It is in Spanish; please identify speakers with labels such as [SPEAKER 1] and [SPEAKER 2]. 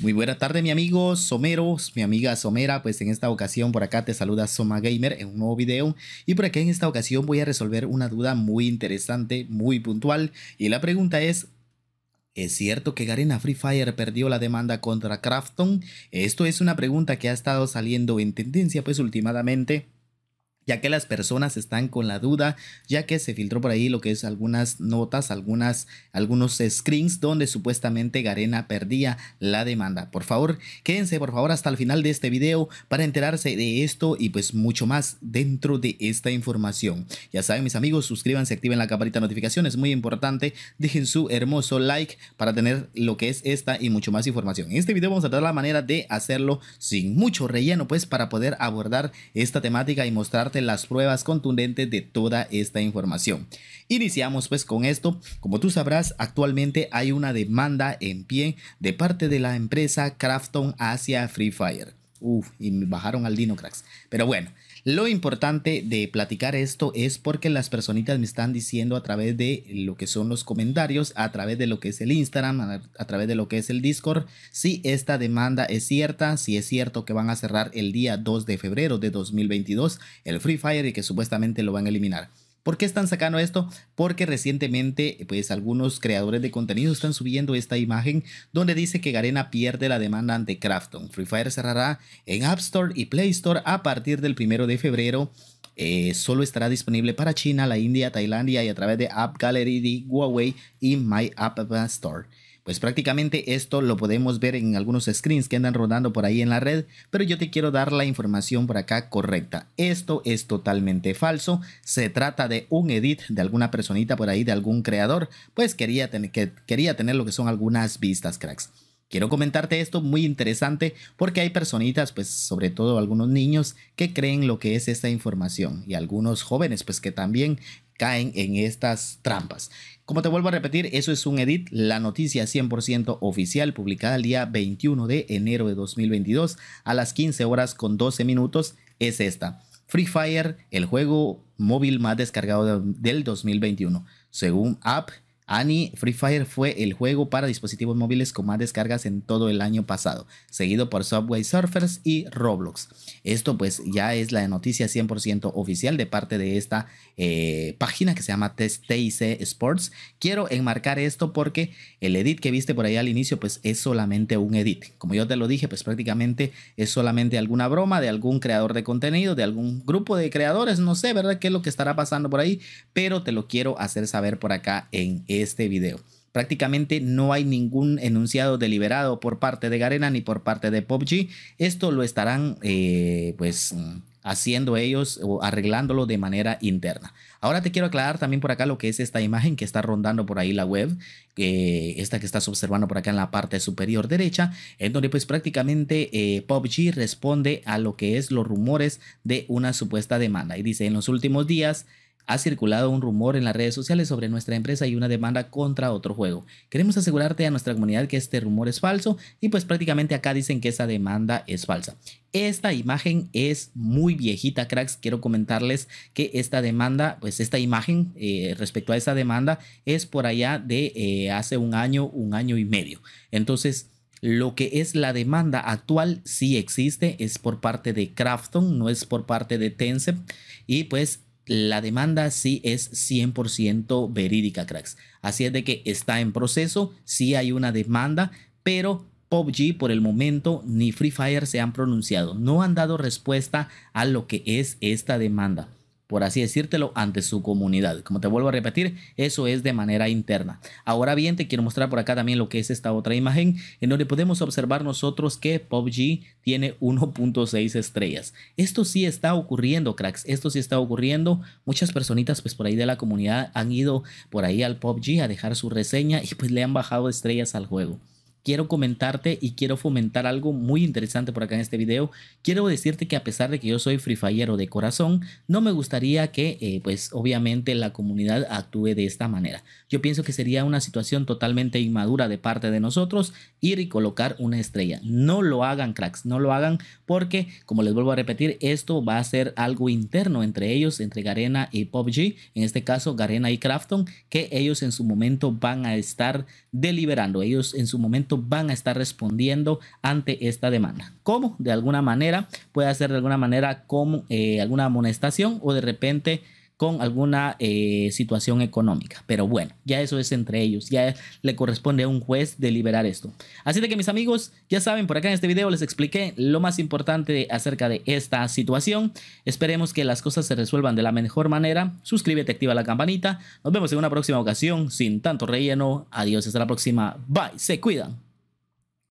[SPEAKER 1] Muy buena tarde, mi amigo Someros, mi amiga Somera. Pues en esta ocasión por acá te saluda Soma Gamer en un nuevo video. Y por acá en esta ocasión voy a resolver una duda muy interesante, muy puntual. Y la pregunta es, ¿Es cierto que Garena Free Fire perdió la demanda contra Crafton? Esto es una pregunta que ha estado saliendo en tendencia pues últimamente ya que las personas están con la duda, ya que se filtró por ahí lo que es algunas notas, algunas, algunos screens donde supuestamente Garena perdía la demanda. Por favor, quédense por favor hasta el final de este video para enterarse de esto y pues mucho más dentro de esta información. Ya saben mis amigos, suscríbanse, activen la campanita de notificaciones, muy importante, dejen su hermoso like para tener lo que es esta y mucho más información. En este video vamos a tratar la manera de hacerlo sin mucho relleno pues para poder abordar esta temática y mostrarte las pruebas contundentes de toda esta información. Iniciamos pues con esto. Como tú sabrás, actualmente hay una demanda en pie de parte de la empresa crafton hacia Free Fire. Uf, y me bajaron al Dino Cracks. Pero bueno, lo importante de platicar esto es porque las personitas me están diciendo a través de lo que son los comentarios, a través de lo que es el Instagram, a, través de lo que es el Discord, si esta demanda es cierta, si es cierto que van a cerrar el día 2 de febrero de 2022 el Free Fire y que supuestamente lo van a eliminar. ¿Por qué están sacando esto? Porque recientemente, pues algunos creadores de contenido están subiendo esta imagen donde dice que Garena pierde la demanda ante Krafton. Free Fire cerrará en App Store y Play Store a partir del primero de febrero. Eh, solo estará disponible para China, la India, Tailandia y a través de App Gallery de Huawei y My App Store. Pues prácticamente esto lo podemos ver en algunos screens que andan rodando por ahí en la red, pero yo te quiero dar la información por acá correcta. Esto es totalmente falso, se trata de un edit de alguna personita por ahí, de algún creador, pues quería, quería tener lo que son algunas vistas, cracks. Quiero comentarte esto muy interesante porque hay personitas, pues sobre todo algunos niños, que creen lo que es esta información y algunos jóvenes, pues que también caen en estas trampas. Como te vuelvo a repetir, eso es un edit, la noticia 100% oficial publicada el día 21 de enero de 2022 a las 15 horas con 12 minutos es esta. Free Fire, el juego móvil más descargado del 2021, según App Ani Free Fire fue el juego para dispositivos móviles con más descargas en todo el año pasado, seguido por Subway Surfers y Roblox. Esto pues ya es la noticia 100% oficial de parte de esta eh, página que se llama TIC Sports. Quiero enmarcar esto porque el edit que viste por ahí al inicio pues es solamente un edit. Como yo te lo dije pues prácticamente es solamente alguna broma de algún creador de contenido, de algún grupo de creadores, no sé, ¿verdad? ¿Qué es lo que estará pasando por ahí? Pero te lo quiero hacer saber por acá en el este video. Prácticamente no hay ningún enunciado deliberado por parte de Garena ni por parte de PUBG. Esto lo estarán eh, pues haciendo ellos o arreglándolo de manera interna. Ahora te quiero aclarar también por acá lo que es esta imagen que está rondando por ahí la web, esta que estás observando por acá en la parte superior derecha, en donde pues prácticamente eh, PUBG responde a lo que es los rumores de una supuesta demanda y dice en los últimos días ha circulado un rumor en las redes sociales sobre nuestra empresa y una demanda contra otro juego. Queremos asegurarte a nuestra comunidad que este rumor es falso y pues prácticamente acá dicen que esa demanda es falsa. Esta imagen es muy viejita, cracks. Quiero comentarles que esta demanda, pues esta imagen eh, respecto a esa demanda es por allá de eh, hace un año, un año y medio. Entonces, lo que es la demanda actual sí existe, es por parte de Crafton, no es por parte de Tencent. Y pues la demanda sí es 100% verídica, cracks. Así es de que está en proceso, sí hay una demanda, pero PUBG por el momento ni Free Fire se han pronunciado, no han dado respuesta a lo que es esta demanda por así decírtelo, ante su comunidad. Como te vuelvo a repetir, eso es de manera interna. Ahora bien, te quiero mostrar por acá también lo que es esta otra imagen, en donde podemos observar nosotros que PUBG tiene 1.6 estrellas. Esto sí está ocurriendo, cracks, esto sí está ocurriendo. Muchas personitas pues por ahí de la comunidad han ido por ahí al PUBG a dejar su reseña y pues le han bajado estrellas al juego quiero comentarte y quiero fomentar algo muy interesante por acá en este video. Quiero decirte que a pesar de que yo soy Free de corazón, no me gustaría que, eh, pues obviamente, la comunidad actúe de esta manera. Yo pienso que sería una situación totalmente inmadura de parte de nosotros ir y colocar una estrella. No lo hagan, cracks, no lo hagan porque, como les vuelvo a repetir, esto va a ser algo interno entre ellos, entre Garena y PUBG, en este caso Garena y Crafton, que ellos en su momento van a estar deliberando. Ellos en su momento van a estar respondiendo ante esta demanda. ¿Cómo? De alguna manera, puede ser de alguna manera como eh, alguna amonestación o de repente con alguna eh, situación económica. Pero bueno, ya eso es entre ellos, ya le corresponde a un juez deliberar esto. Así de que mis amigos, ya saben, por acá en este video les expliqué lo más importante acerca de esta situación. Esperemos que las cosas se resuelvan de la mejor manera. Suscríbete, activa la campanita. Nos vemos en una próxima ocasión, sin tanto relleno. Adiós, hasta la próxima. Bye, se cuidan.